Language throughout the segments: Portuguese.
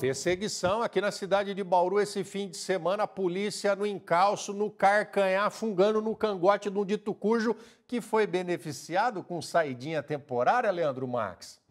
Perseguição aqui na cidade de Bauru esse fim de semana, a polícia no encalço, no carcanhar, fungando no cangote de um dito cujo que foi beneficiado com saidinha temporária, Leandro Max.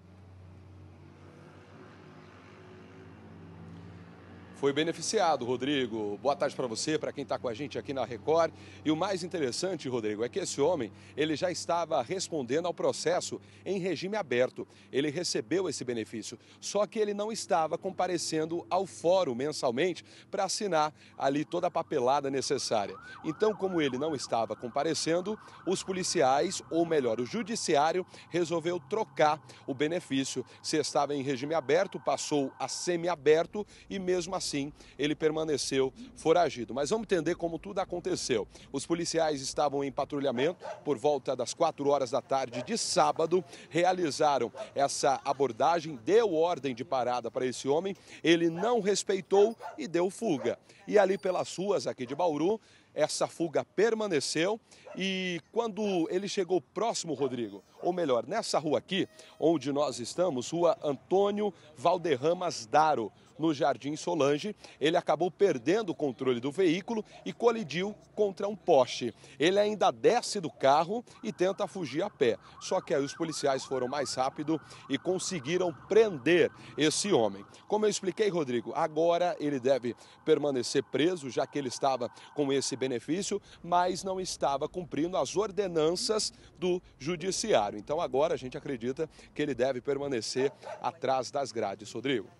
foi beneficiado, Rodrigo. Boa tarde para você, para quem está com a gente aqui na Record. E o mais interessante, Rodrigo, é que esse homem ele já estava respondendo ao processo em regime aberto. Ele recebeu esse benefício, só que ele não estava comparecendo ao fórum mensalmente para assinar ali toda a papelada necessária. Então, como ele não estava comparecendo, os policiais, ou melhor, o judiciário, resolveu trocar o benefício. Se estava em regime aberto, passou a semi-aberto e mesmo assim assim ele permaneceu foragido. Mas vamos entender como tudo aconteceu. Os policiais estavam em patrulhamento por volta das 4 horas da tarde de sábado, realizaram essa abordagem, deu ordem de parada para esse homem, ele não respeitou e deu fuga. E ali pelas ruas aqui de Bauru, essa fuga permaneceu e quando ele chegou próximo, Rodrigo, ou melhor, nessa rua aqui, onde nós estamos, rua Antônio Valderramas Daro, no Jardim Solange, ele acabou perdendo o controle do veículo e colidiu contra um poste. Ele ainda desce do carro e tenta fugir a pé. Só que aí os policiais foram mais rápido e conseguiram prender esse homem. Como eu expliquei, Rodrigo, agora ele deve permanecer preso, já que ele estava com esse benefício, mas não estava cumprindo as ordenanças do judiciário. Então agora a gente acredita que ele deve permanecer atrás das grades, Rodrigo.